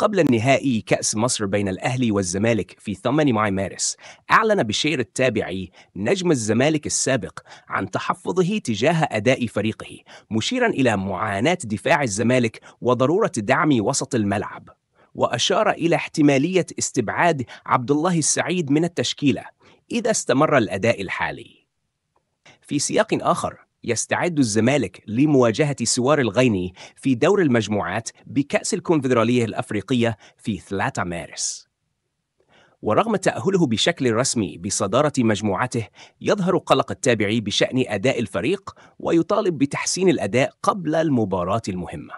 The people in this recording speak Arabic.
قبل النهائي كأس مصر بين الأهلي والزمالك في 8 مارس أعلن بشير التابعي نجم الزمالك السابق عن تحفظه تجاه أداء فريقه مشيرا إلى معاناة دفاع الزمالك وضرورة دعم وسط الملعب وأشار إلى احتمالية استبعاد عبد الله السعيد من التشكيلة إذا استمر الأداء الحالي في سياق آخر يستعد الزمالك لمواجهة سوار الغيني في دور المجموعات بكأس الكونفدرالية الأفريقية في 3 مارس ورغم تأهله بشكل رسمي بصدارة مجموعته يظهر قلق التابعي بشأن أداء الفريق ويطالب بتحسين الأداء قبل المباراة المهمة